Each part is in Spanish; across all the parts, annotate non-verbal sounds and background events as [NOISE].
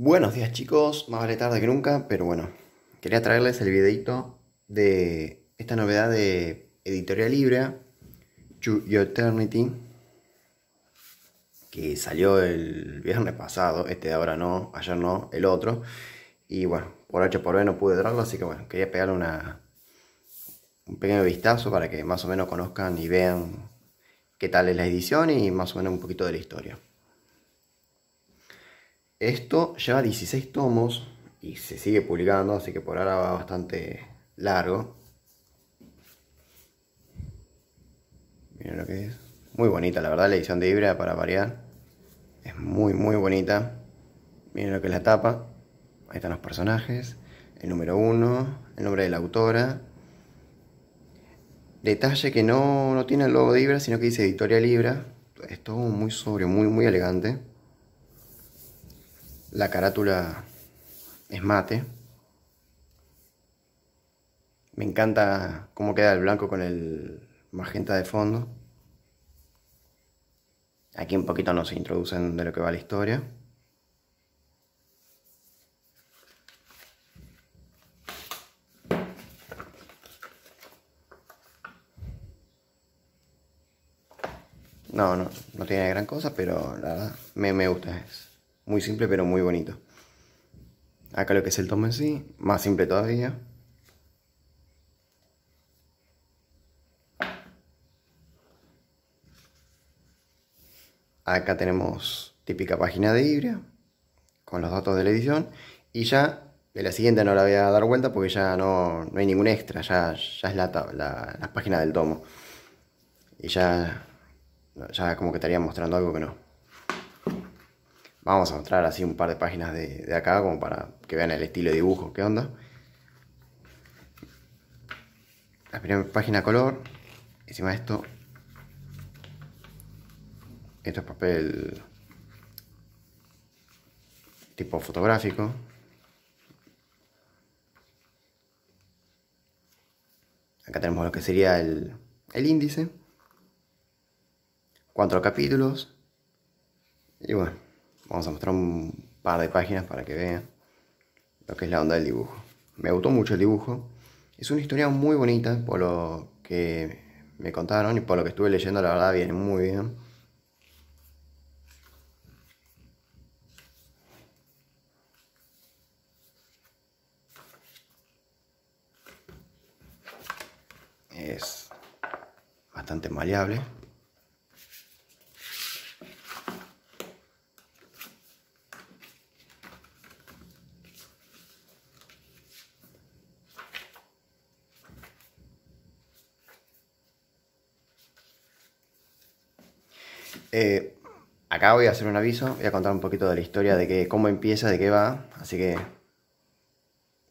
Buenos días chicos, más vale tarde que nunca, pero bueno, quería traerles el videito de esta novedad de Editorial Libre, To Eternity, que salió el viernes pasado, este de ahora no, ayer no, el otro, y bueno, por H por B no pude traerlo, así que bueno, quería pegarle una, un pequeño vistazo para que más o menos conozcan y vean qué tal es la edición y más o menos un poquito de la historia. Esto lleva 16 tomos y se sigue publicando, así que por ahora va bastante largo. Miren lo que es. Muy bonita, la verdad, la edición de Libra para variar. Es muy, muy bonita. Miren lo que es la tapa. Ahí están los personajes. El número 1, el nombre de la autora. Detalle que no, tiene el logo de Libra, sino que dice Editorial Libra. Es todo muy sobrio, muy, muy elegante. La carátula es mate. Me encanta cómo queda el blanco con el magenta de fondo. Aquí un poquito nos introducen de lo que va la historia. No, no, no tiene gran cosa, pero la verdad me, me gusta. Eso. Muy simple pero muy bonito. Acá lo que es el tomo en sí, más simple todavía. Acá tenemos típica página de Ibria con los datos de la edición y ya de la siguiente no la voy a dar vuelta porque ya no, hay ningún extra, ya, es la, página del tomo. Y ya, ya como que estaría mostrando algo que no. Vamos a mostrar así un par de páginas de, acá como para que vean el estilo de dibujo, qué onda. La primera página color, encima esto, esto es papel tipo fotográfico. Acá tenemos lo que sería el índice. Cuatro capítulos. Y bueno. Vamos a mostrar un par de páginas para que vean lo que es la onda del dibujo. Me gustó mucho el dibujo. Es una historia muy bonita, por lo que me contaron y por lo que estuve leyendo, la verdad viene muy bien. Es bastante maleable. Eh, acá voy a hacer un aviso, voy a contar un poquito de la historia, de que, cómo empieza, de qué va. Así que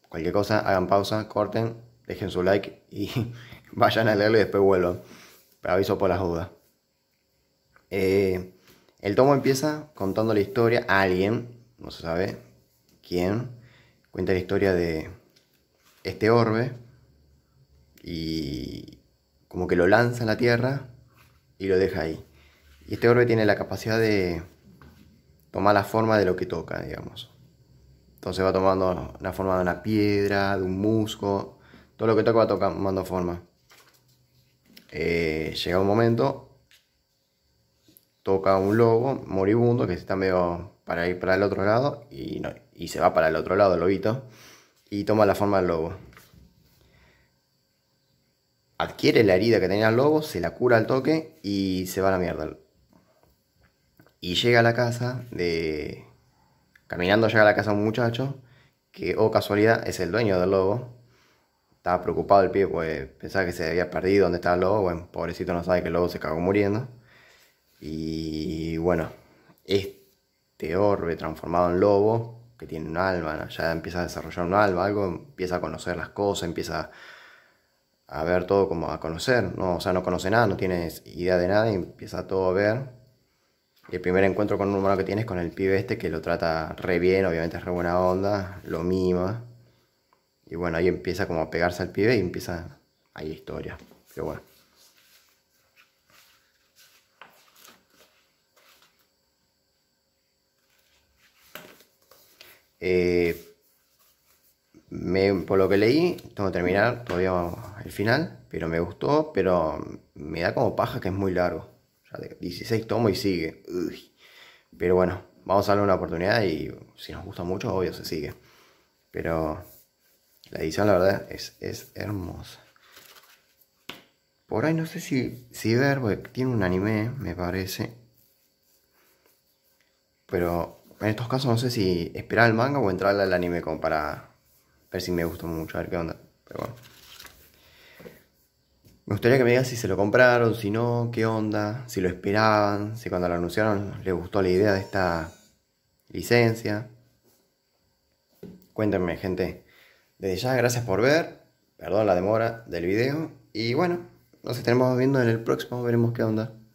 cualquier cosa, hagan pausa, corten, dejen su like y [LAUGHS] vayan a leerlo y después vuelvan. Pero aviso por las dudas. Eh, el tomo empieza contando la historia a alguien, no se sabe quién, cuenta la historia de este orbe y como que lo lanza en la tierra y lo deja ahí. Y este orbe tiene la capacidad de tomar la forma de lo que toca, digamos. Entonces va tomando la forma de una piedra, de un musgo. Todo lo que toca va tomando forma. Eh, llega un momento, toca un lobo moribundo que está medio para ir para el otro lado y, y se va para el otro lado el lobito y toma la forma del lobo. Adquiere la herida que tenía el lobo, se la cura al toque y se va a la mierda. Y llega a la casa de... Caminando llega a la casa un muchacho que, o oh casualidad, es el dueño del lobo. Estaba preocupado el pie pues pensaba que se había perdido donde estaba el lobo. Bueno, pobrecito no sabe que el lobo se cagó muriendo. Y bueno, este orbe transformado en lobo, que tiene un alma, ya empieza a desarrollar un alma, algo, empieza a conocer las cosas, empieza a ver todo como a conocer, no, o sea, no conoce nada, no tiene idea de nada y empieza todo a ver el primer encuentro con un humano que tienes con el pibe este que lo trata re bien, obviamente es re buena onda, lo mima. Y bueno, ahí empieza como a pegarse al pibe y empieza. Hay historia, pero bueno. Eh, por lo que leí, tengo que terminar todavía el final, pero me gustó, pero me da como paja que es muy largo. Ya 16 tomo y sigue. Pero bueno, vamos a darle una oportunidad y si nos gusta mucho, obvio, se sigue. Pero la edición, la verdad, es, es hermosa. Por ahí no sé si, si ver, porque tiene un anime, me parece. Pero en estos casos no sé si esperar el manga o entrar al anime como para ver si me gusta mucho, a ver qué onda. Pero bueno. Me gustaría que me digas si se lo compraron, si no, qué onda, si lo esperaban, si cuando lo anunciaron les gustó la idea de esta licencia. Cuéntenme, gente. Desde ya, gracias por ver. Perdón la demora del video. Y bueno, nos estaremos viendo en el próximo. Veremos qué onda.